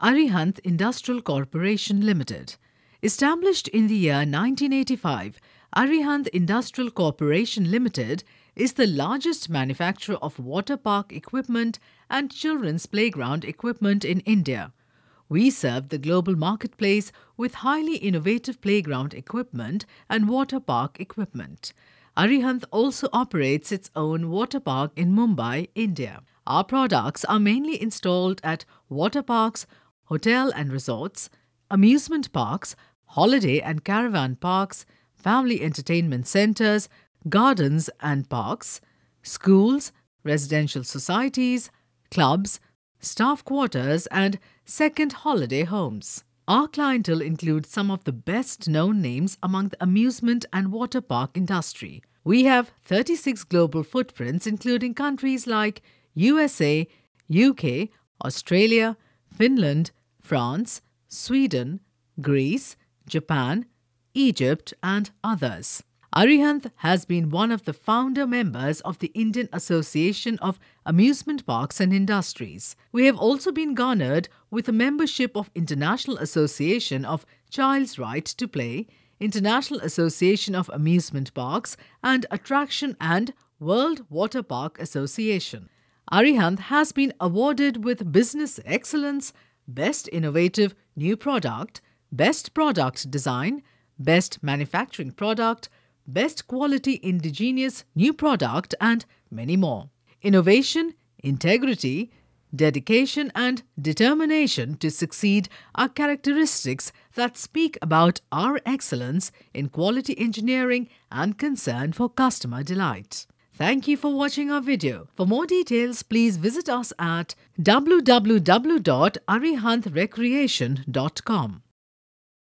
Arihant Industrial Corporation Limited. Established in the year 1985, Arihant Industrial Corporation Limited is the largest manufacturer of water park equipment and children's playground equipment in India. We serve the global marketplace with highly innovative playground equipment and water park equipment. Arihant also operates its own water park in Mumbai, India. Our products are mainly installed at water parks, hotel and resorts, amusement parks, holiday and caravan parks, family entertainment centers, gardens and parks, schools, residential societies, clubs, staff quarters, and second holiday homes. Our clientele includes some of the best known names among the amusement and water park industry. We have 36 global footprints, including countries like USA, UK, Australia, Finland, France, Sweden, Greece, Japan, Egypt, and others. Arihant has been one of the founder members of the Indian Association of Amusement Parks and Industries. We have also been garnered with a membership of International Association of Child's Right to Play, International Association of Amusement Parks, and Attraction and World Water Park Association. Arihant has been awarded with Business Excellence, Best Innovative New Product, Best Product Design, Best Manufacturing Product, Best Quality Indigenous New Product and many more. Innovation, integrity, dedication and determination to succeed are characteristics that speak about our excellence in quality engineering and concern for customer delight. Thank you for watching our video. For more details, please visit us at www.arihantrecreation.com.